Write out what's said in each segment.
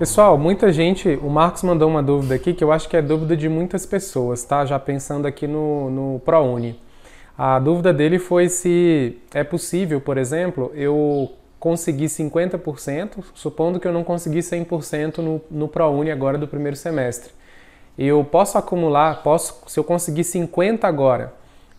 Pessoal, muita gente, o Marcos mandou uma dúvida aqui que eu acho que é dúvida de muitas pessoas, tá? Já pensando aqui no, no ProUni. A dúvida dele foi se é possível, por exemplo, eu conseguir 50%, supondo que eu não consegui 100% no, no ProUni agora do primeiro semestre. Eu posso acumular, posso, se eu conseguir 50 agora,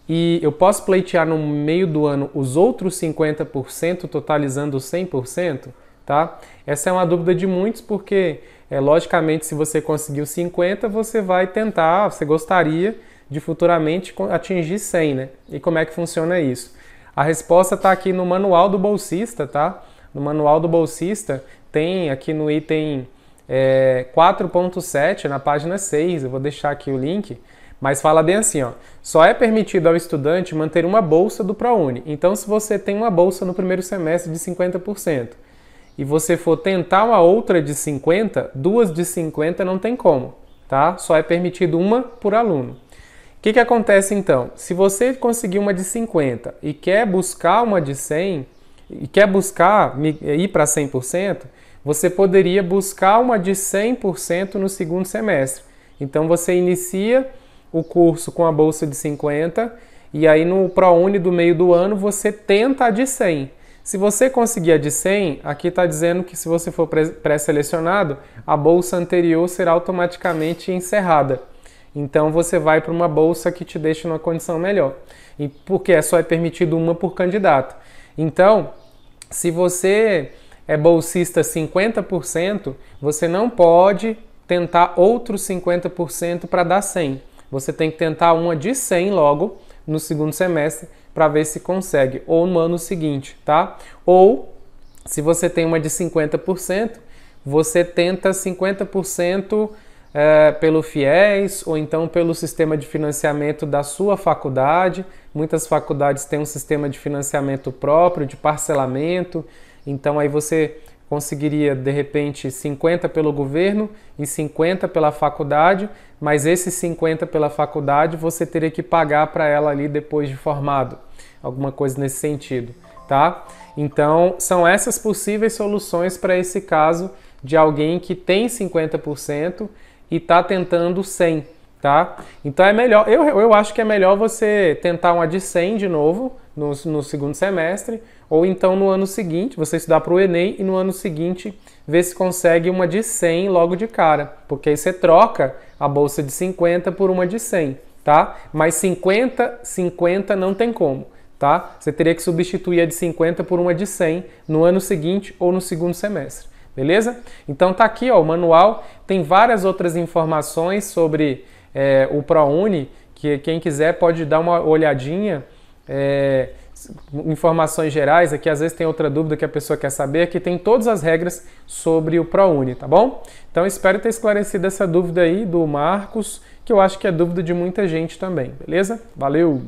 e eu posso pleitear no meio do ano os outros 50%, totalizando 100%, tá? Essa é uma dúvida de muitos porque, é, logicamente, se você conseguiu 50, você vai tentar, você gostaria de futuramente atingir 100, né? E como é que funciona isso? A resposta está aqui no manual do bolsista, tá? No manual do bolsista tem aqui no item é, 4.7, na página 6, eu vou deixar aqui o link, mas fala bem assim, ó. Só é permitido ao estudante manter uma bolsa do ProUni. Então, se você tem uma bolsa no primeiro semestre de 50%, e você for tentar uma outra de 50, duas de 50 não tem como, tá? Só é permitido uma por aluno. O que, que acontece então? Se você conseguir uma de 50 e quer buscar uma de 100, e quer buscar ir para 100%, você poderia buscar uma de 100% no segundo semestre. Então você inicia o curso com a bolsa de 50 e aí no ProUni do meio do ano você tenta a de 100. Se você conseguir a de 100, aqui está dizendo que se você for pré-selecionado, a bolsa anterior será automaticamente encerrada. Então você vai para uma bolsa que te deixa numa condição melhor. E porque só é permitido uma por candidato. Então, se você é bolsista 50%, você não pode tentar outros 50% para dar 100. Você tem que tentar uma de 100 logo no segundo semestre para ver se consegue, ou no ano seguinte, tá? Ou se você tem uma de 50%, você tenta 50% é, pelo FIES ou então pelo sistema de financiamento da sua faculdade. Muitas faculdades têm um sistema de financiamento próprio, de parcelamento. Então aí você conseguiria de repente 50 pelo governo e 50 pela faculdade, mas esses 50 pela faculdade você teria que pagar para ela ali depois de formado, alguma coisa nesse sentido, tá? Então, são essas possíveis soluções para esse caso de alguém que tem 50% e está tentando 100 tá? Então é melhor, eu, eu acho que é melhor você tentar uma de 100 de novo no, no segundo semestre, ou então no ano seguinte, você estudar para o Enem e no ano seguinte ver se consegue uma de 100 logo de cara, porque aí você troca a bolsa de 50 por uma de 100, tá? Mas 50, 50 não tem como, tá? Você teria que substituir a de 50 por uma de 100 no ano seguinte ou no segundo semestre. Beleza? Então tá aqui, ó, o manual tem várias outras informações sobre é, o ProUni, que quem quiser pode dar uma olhadinha. É, informações gerais, aqui às vezes tem outra dúvida que a pessoa quer saber, aqui tem todas as regras sobre o ProUni, tá bom? Então espero ter esclarecido essa dúvida aí do Marcos, que eu acho que é dúvida de muita gente também, beleza? Valeu!